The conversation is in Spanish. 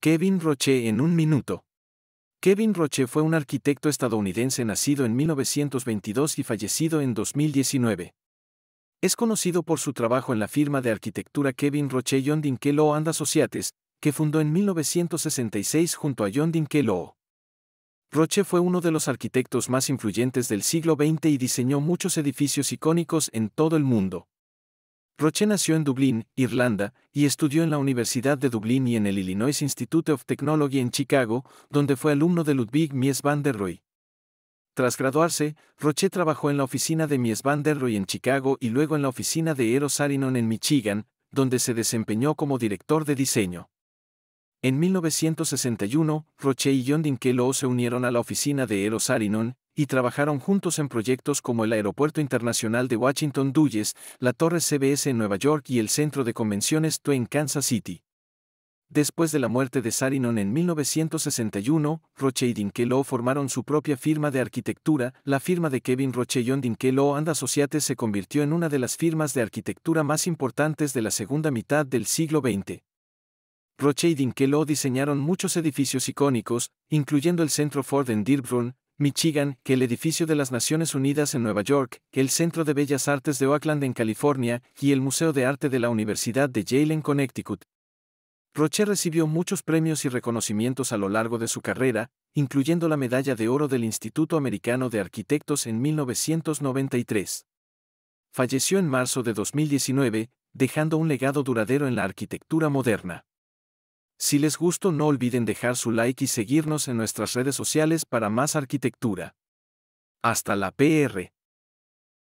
Kevin Roche en un minuto. Kevin Roche fue un arquitecto estadounidense nacido en 1922 y fallecido en 2019. Es conocido por su trabajo en la firma de arquitectura Kevin Roche John Dinkeloo and Associates, que fundó en 1966 junto a John Dinkeloo. Roche fue uno de los arquitectos más influyentes del siglo XX y diseñó muchos edificios icónicos en todo el mundo. Roche nació en Dublín, Irlanda, y estudió en la Universidad de Dublín y en el Illinois Institute of Technology en Chicago, donde fue alumno de Ludwig Mies van der Rohe. Tras graduarse, Roche trabajó en la oficina de Mies van der Rohe en Chicago y luego en la oficina de Eros Arinon en Michigan, donde se desempeñó como director de diseño. En 1961, Roche y John Dinkelo se unieron a la oficina de Eros Arinon, y trabajaron juntos en proyectos como el Aeropuerto Internacional de Washington Dulles, la Torre CBS en Nueva York y el Centro de Convenciones Twin Kansas City. Después de la muerte de Sarinon en 1961, Roche y Dinkelo formaron su propia firma de arquitectura, la firma de Kevin Roche y Dinkeloo and Associates se convirtió en una de las firmas de arquitectura más importantes de la segunda mitad del siglo XX. Roche y Dinkelo diseñaron muchos edificios icónicos, incluyendo el Centro Ford en Dearborn, Michigan, que el edificio de las Naciones Unidas en Nueva York, el Centro de Bellas Artes de Oakland en California y el Museo de Arte de la Universidad de Yale en Connecticut. Roche recibió muchos premios y reconocimientos a lo largo de su carrera, incluyendo la Medalla de Oro del Instituto Americano de Arquitectos en 1993. Falleció en marzo de 2019, dejando un legado duradero en la arquitectura moderna. Si les gustó no olviden dejar su like y seguirnos en nuestras redes sociales para más arquitectura. Hasta la PR.